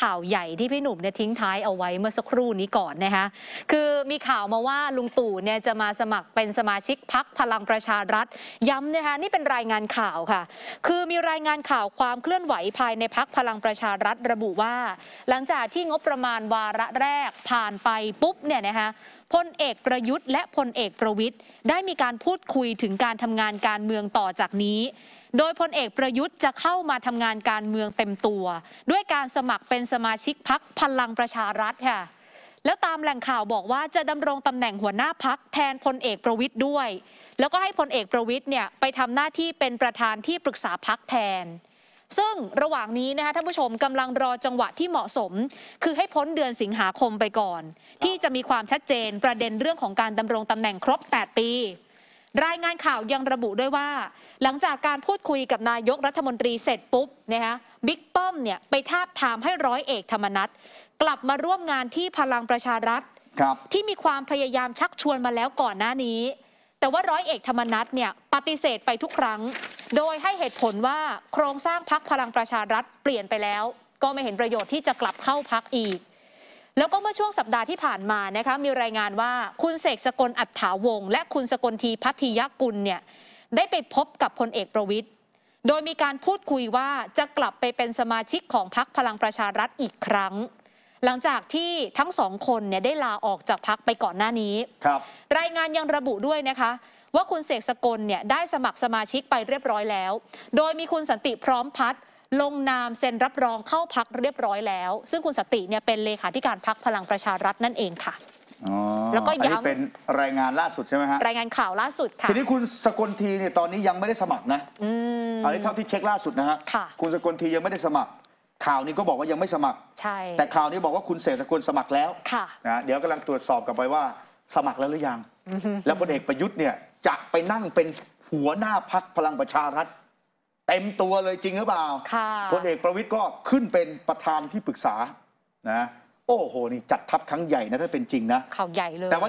ข่าวใหญ่ที่พี่หนุ่มเนี่ยทิ้งท้ายเอาไว้เมื่อสักครู่นี้ก่อนนะคะ คือมีข่าวมาว่าลุงตู่เนี่ยจะมาสมัครเป็นสมาชิกพักพลังประชารัฐ ย้ำนะคะนี่เป็นรายงานข่าวค่ะ คือมีรายงานข่าวความเคลื่อนไหวภายในพักพลังประชารัฐระบุว่า หลังจากที่งบประมาณวาระแรกผ่านไปปุ๊บเนี่ยนะคะพลเอกประยุทธ์และพลเอกประวิทย์ได้มีการพูดคุยถึงการทำงานการเมืองต่อจากนี้ โดยพลเอกประยุทธ์จะเข้ามาทำงานการเมืองเต็มตัว ด้วยการสมัครเป็นสมาชิกพักพลังประชารัฐค่ะ แล้วตามแหล่งข่าวบอกว่าจะดำรงตำแหน่งหัวหน้าพักแทนพลเอกประวิทย์ด้วย แล้วก็ให้พลเอกประวิทย์เนี่ยไปทำหน้าที่เป็นประธานที่ปรึกษาพักแทนซึ่งระหว่างนี้นะคะท่านผู้ชมกำลังรอจังหวะที่เหมาะสม คือให้พ้นเดือนสิงหาคมไปก่อน ที่จะมีความชัดเจนประเด็นเรื่องของการดำรงตำแหน่งครบ 8 ปี รายงานข่าวยังระบุด้วยว่า หลังจากการพูดคุยกับนายกรัฐมนตรีเสร็จปุ๊บนะคะบิ๊กป้อมเนี่ย ไปทาบถามให้ร้อยเอกธรรมนัฐกลับมาร่วมงานที่พลังประชารัฐที่มีความพยายามชักชวนมาแล้วก่อนหน้านี้แต่ว่าร้อยเอกธรรมนัฐเนี่ยปฏิเสธไปทุกครั้ง โดยให้เหตุผลว่าโครงสร้างพักพลังประชารัฐเปลี่ยนไปแล้ว ก็ไม่เห็นประโยชน์ที่จะกลับเข้าพักอีก แล้วก็เมื่อช่วงสัปดาห์ที่ผ่านมานะคะมีรายงานว่าคุณเสกสกลอัฏฐาวงและคุณสกลทีพัทยกุลเนี่ยได้ไปพบกับพลเอกประวิทย์โดยมีการพูดคุยว่าจะกลับไปเป็นสมาชิกของพักพลังประชารัฐอีกครั้งหลังจากที่ทั้งสองคนเนี่ย ได้ลาออกจากพักไปก่อนหน้านี้ ครับ รายงานยังระบุด้วยนะคะ ว่าคุณเสกสกลเนี่ยได้สมัครสมาชิกไปเรียบร้อยแล้ว โดยมีคุณสันติพร้อมพัฒลงนาม เซ็นรับรองเข้าพักเรียบร้อยแล้ว ซึ่งคุณสติเนี่ยเป็นเลขาธิการพักพลังประชารัฐนั่นเองค่ะ แล้วก็ย้งเป็นรายงานล่าสุดใช่ไหมฮะ รายงานข่าวล่าสุดค่ะ ทีนี้คุณสกลทีเนี่ยตอนนี้ยังไม่ได้สมัครนะอันนี้เท่าที่เช็คล่าสุดนะฮะคุณสกลทียังไม่ได้สมัครข่าวนี้ก็บอกว่ายังไม่สมัคร ใช่ แต่ข่าวนี้บอกว่าคุณเสกสกลสมัครแล้ว ค่ะนะเดี๋ยวกำลังตรวจสอบกันไปว่าสมัครแล้วหรือยัง แล้วพลเอกประยุทธ์เนี่ยจะไปนั่งเป็นหัวหน้าพักพลังประชารัฐ เต็มตัวเลยจริงหรือเปล่าพลเอกประวิทย์ก็ขึ้นเป็นประธานที่ปรึกษานะ โอ้โห นี่จัดทัพครั้งใหญ่นะถ้าเป็นจริงนะ ข่าวใหญ่เลยแต่ว่า